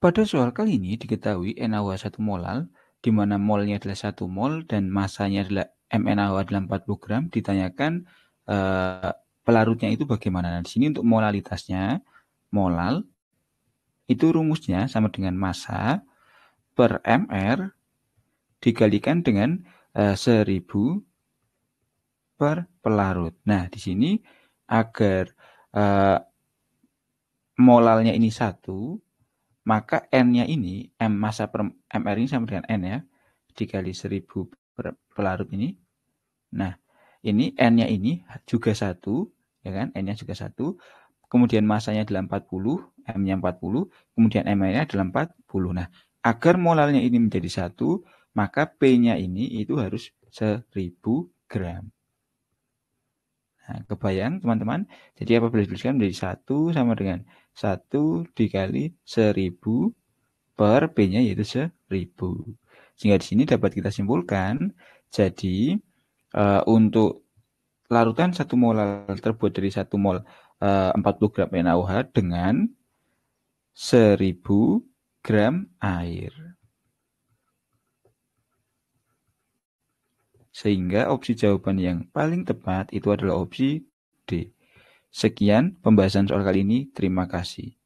Pada soal kali ini diketahui NaOH 1 molal, di mana molnya adalah 1 mol dan masanya adalah MNaOH adalah 40 gram, ditanyakan eh, pelarutnya itu bagaimana. Nah, di sini untuk molalitasnya, molal itu rumusnya sama dengan masa per mr dikalikan dengan eh, 1000 per pelarut. Nah, di sini agar eh, molalnya ini satu, maka N-nya ini, M masa per MR ini sama dengan N ya, dikali 1000 pelarut ini. Nah, ini N-nya ini juga satu, ya kan? N-nya juga satu. Kemudian masanya adalah 40, M-nya 40, kemudian MR-nya adalah 40. Nah, agar molalnya ini menjadi satu, maka P-nya ini itu harus 1000 gram. Nah, kebayang teman-teman? Jadi apabila dituliskan menjadi 1 sama dengan 1 dikali 1000 per B-nya yaitu 1000. Sehingga di sini dapat kita simpulkan, jadi uh, untuk larutan 1 mol terbuat dari 1 mol eh, uh, 40 gram NaOH dengan 1000 gram air. Sehingga opsi jawaban yang paling tepat itu adalah opsi D. Sekian pembahasan soal kali ini. Terima kasih.